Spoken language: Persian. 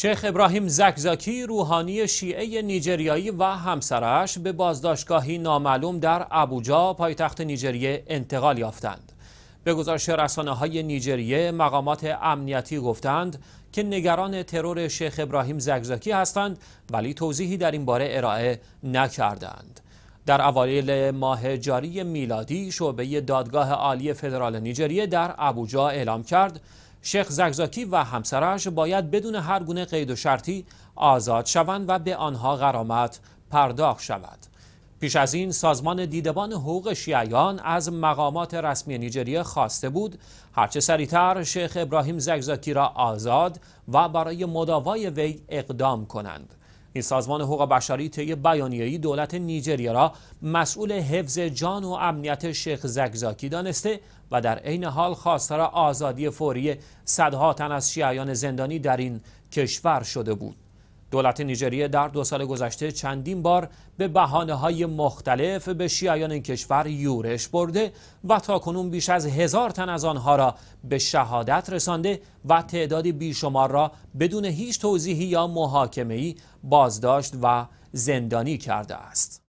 شیخ ابراهیم زکزاکی روحانی شیعه نیجریایی و همسرش به بازداشتگاهی نامعلوم در ابوجا پایتخت نیجریه انتقال یافتند. به گزارش رسانه های نیجریه مقامات امنیتی گفتند که نگران ترور شیخ ابراهیم زکزاکی هستند ولی توضیحی در این باره ارائه نکردند. در اوایل ماه جاری میلادی شعبه دادگاه عالی فدرال نیجریه در ابوجا اعلام کرد شیخ زگزاکی و همسرش باید بدون هر گونه قید و شرطی آزاد شوند و به آنها غرامت پرداخت شود. پیش از این سازمان دیدبان حقوق شیعیان از مقامات رسمی نیجریه خواسته بود هرچه سریعتر شیخ ابراهیم زگزاکی را آزاد و برای مداوای وی اقدام کنند. این سازمان حقوق بشری طی بیانیه‌ای دولت نیجریه را مسئول حفظ جان و امنیت شیخ زگزاکی دانسته و در عین حال خواستار آزادی فوری صدها تن از شیعیان زندانی در این کشور شده بود دولت نیجریه در دو سال گذشته چندین بار به بحانه های مختلف به شیعیان این کشور یورش برده و تا کنون بیش از هزار تن از آنها را به شهادت رسانده و تعدادی بیشمار را بدون هیچ توضیحی یا محاکمهی بازداشت و زندانی کرده است.